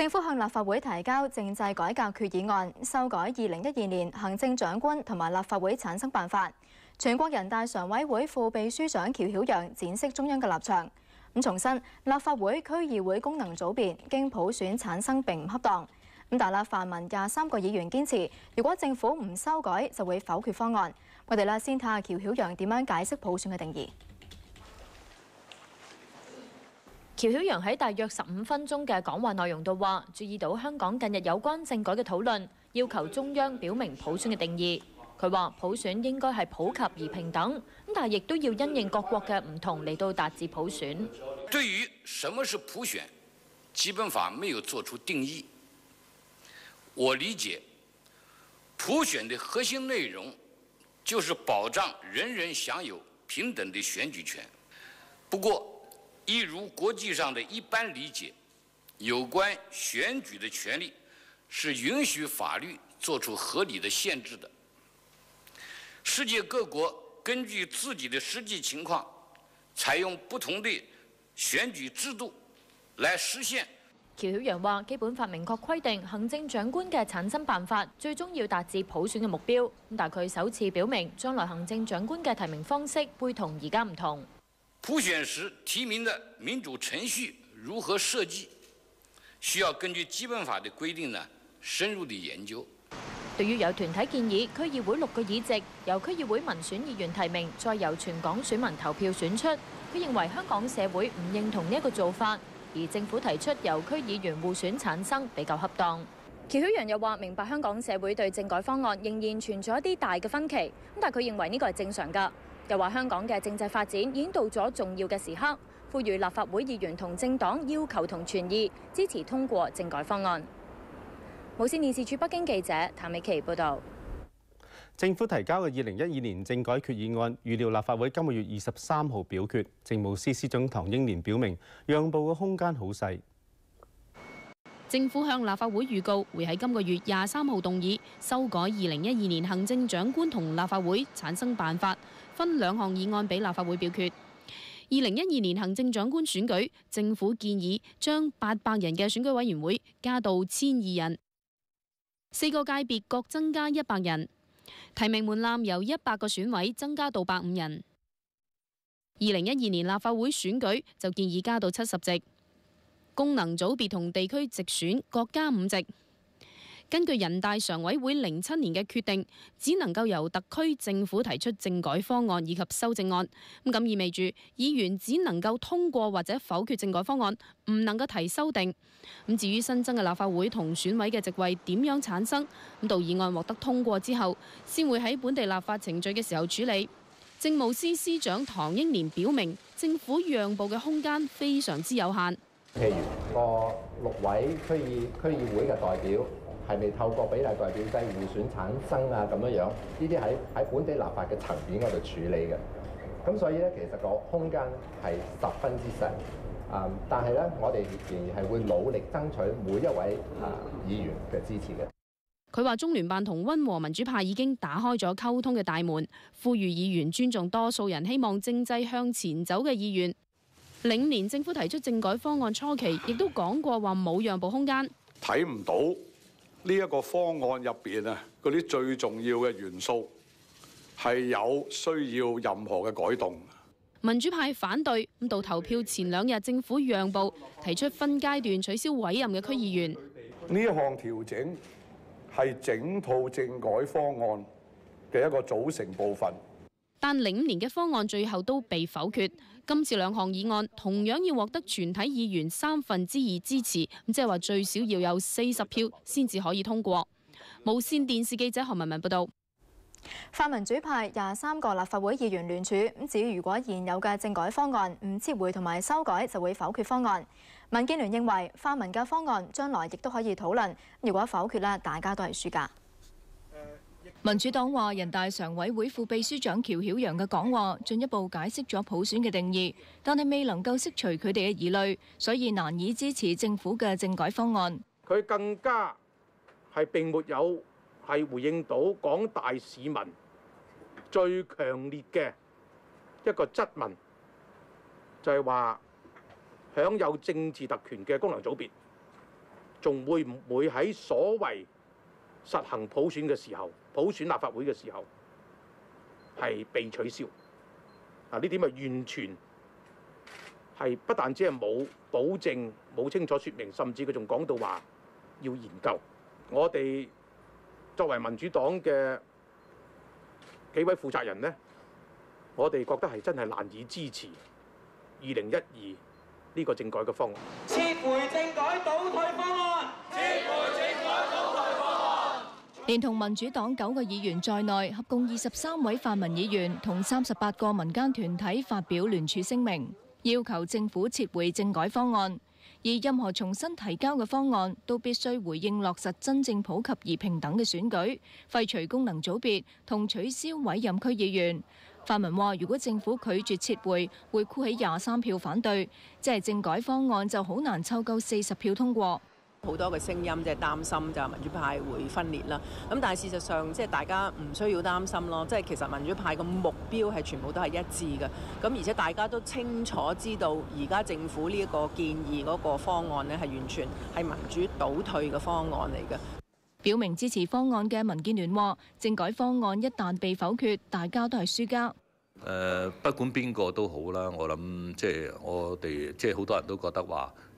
政府向立法会提交政制改革决议案，修改二零一二年行政长官同埋立法会产生办法。全国人大常委会副秘书长乔晓阳展示中央嘅立场。咁重申，立法会区议会功能组别经普选产生并唔恰当。咁但系啦，泛民廿三个议员坚持，如果政府唔修改，就会否决方案。我哋啦先睇下乔晓阳点样解释普选嘅定义。乔晓阳喺大约十五分钟嘅讲话内容度话，注意到香港近日有关政改嘅讨论，要求中央表明普选嘅定义。佢话普选应该系普及而平等，咁但系亦都要因应各国嘅唔同嚟到达至普选。對於什麼是普選，基本法沒有作出定義。我理解普選的核心內容就是保障人人享有平等嘅選舉權。不過一如国际上的一般理解，有关选举的权利是允许法律做出合理的限制的。世界各国根据自己的实际情况，采用不同的选举制度来实现。乔晓阳话，《基本法》明确规定行政长官嘅产生办法最终要达至普选嘅目标。但佢首次表明，将来行政长官嘅提名方式会同而家唔同。普選時提名的民主程序如何設計，需要根據基本法的規定呢，深入的研究。對於有團體建議區議會六個議席由區議會民選議員提名，再由全港選民投票選出，佢認為香港社會唔認同呢一個做法，而政府提出由區議員互選產生比較恰當。喬曉陽又話：明白香港社會對政改方案仍然存在一啲大嘅分歧，咁但系佢認為呢個係正常㗎。又話香港嘅政制發展已經到咗重要嘅時刻，呼籲立法會議員同政黨要求同存異，支持通過政改方案。無線電視處北京記者譚美琪報導。政府提交嘅二零一二年政改決議案預料立法會今個月二十三號表決。政務司司長唐英年表明，讓步嘅空間好細。政府向立法会预告会喺今个月廿三号动议修改二零一二年行政长官同立法会产生办法，分两项议案俾立法会表决。二零一二年行政长官选举，政府建议将八百人嘅选举委员会加到千二人，四个界别各增加一百人，提名门槛由一百个选委增加到百五人。二零一二年立法会选举就建议加到七十席。功能组别同地区直选、国家五席，根据人大常委会零七年嘅决定，只能够由特区政府提出政改方案以及修正案。咁意味住议员只能够通过或者否决政改方案，唔能够提修订。咁至于新增嘅立法会同选委嘅席位点样产生？咁到议案获得通过之后，先会喺本地立法程序嘅时候处理。政务司司长唐英年表明，政府让步嘅空间非常之有限。譬如個六位區議區議會嘅代表係未透過比例代表制互選產生啊？咁樣樣呢啲喺喺本地立法嘅層面嗰度處理嘅，咁所以咧，其實個空間係十分之細啊！但係咧，我哋仍然係會努力爭取每一位啊議員嘅支持嘅。佢話：中聯辦同温和民主派已經打開咗溝通嘅大門，呼籲議員尊重多數人希望政制向前走嘅意願。零年政府提出政改方案初期，亦都讲过话冇让步空间。睇唔到呢一个方案入边啊，嗰啲最重要嘅元素系有需要任何嘅改动。民主派反对到投票前两日，政府让步，提出分阶段取消委任嘅区议员。呢一项调整系整套政改方案嘅一个组成部分。但零年嘅方案最后都被否决。今次兩項議案同樣要獲得全體議員三分之二支持，咁即係話最少要有四十票先至可以通過。無線電視記者何文文報道，泛民主派廿三個立法會議員聯署，咁于如果現有嘅政改方案唔撤回同埋修改，就會否決方案。民建聯認為泛民嘅方案將來亦都可以討論，如果否決啦，大家都係輸噶。民主黨話，人大常委會副秘書長喬曉陽嘅講話進一步解釋咗普選嘅定義，但係未能夠释除佢哋嘅疑慮，所以難以支持政府嘅政改方案。佢更加係並沒有係回應到广大市民最強烈嘅一個質問，就係話享有政治特權嘅功能組別，仲會唔會喺所謂實行普選嘅時候？普選立法會嘅時候係被取消，嗱呢點咪完全係不但只係冇保證、冇清楚説明，甚至佢仲講到話要研究。我哋作為民主黨嘅幾位負責人咧，我哋覺得係真係難以支持二零一二呢個政改嘅方案。撤回政改倒退方案。連同民主黨九個議員在內，合共二十三位泛民議員同三十八個民間團體發表聯署聲明，要求政府撤回政改方案，而任何重新提交嘅方案都必須回應落實真正普及而平等嘅選舉，廢除功能組別同取消委任區議員。泛民話，如果政府拒絕撤回，會箍起廿三票反對，即係政改方案就好難凑夠四十票通過。好多嘅聲音即係擔心就民主派會分裂啦。咁但係事實上即係大家唔需要擔心咯。即係其實民主派嘅目標係全部都係一致嘅。咁而且大家都清楚知道而家政府呢一個建議嗰個方案呢，係完全係民主倒退嘅方案嚟嘅。表明支持方案嘅民建聯話：政改方案一旦被否決，大家都係輸家。誒，不管邊個都好啦。我諗即係我哋即係好多人都覺得話。